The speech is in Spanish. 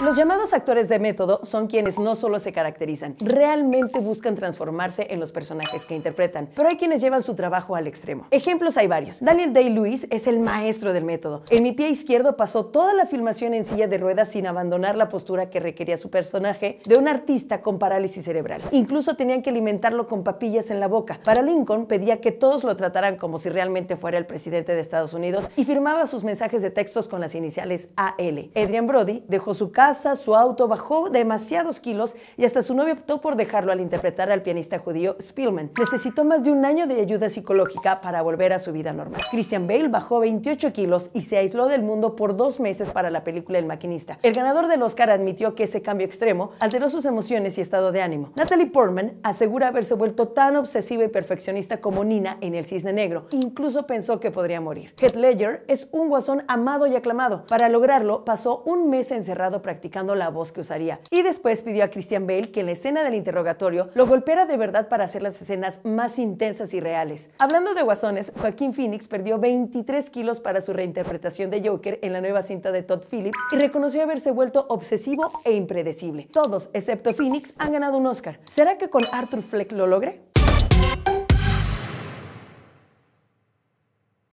Los llamados actores de método son quienes no solo se caracterizan, realmente buscan transformarse en los personajes que interpretan, pero hay quienes llevan su trabajo al extremo. Ejemplos hay varios. Daniel Day-Lewis es el maestro del método. En mi pie izquierdo pasó toda la filmación en silla de ruedas sin abandonar la postura que requería su personaje de un artista con parálisis cerebral. Incluso tenían que alimentarlo con papillas en la boca. Para Lincoln pedía que todos lo trataran como si realmente fuera el presidente de Estados Unidos y firmaba sus mensajes de textos con las iniciales AL. Adrian Brody dejó su casa su auto bajó demasiados kilos y hasta su novio optó por dejarlo al interpretar al pianista judío Spielman. Necesitó más de un año de ayuda psicológica para volver a su vida normal. Christian Bale bajó 28 kilos y se aisló del mundo por dos meses para la película El Maquinista. El ganador del Oscar admitió que ese cambio extremo alteró sus emociones y estado de ánimo. Natalie Portman asegura haberse vuelto tan obsesiva y perfeccionista como Nina en El Cisne Negro. Incluso pensó que podría morir. Heath Ledger es un guasón amado y aclamado. Para lograrlo, pasó un mes encerrado practicando practicando la voz que usaría. Y después pidió a Christian Bale que en la escena del interrogatorio lo golpeara de verdad para hacer las escenas más intensas y reales. Hablando de guasones, Joaquín Phoenix perdió 23 kilos para su reinterpretación de Joker en la nueva cinta de Todd Phillips y reconoció haberse vuelto obsesivo e impredecible. Todos, excepto Phoenix, han ganado un Oscar. ¿Será que con Arthur Fleck lo logre?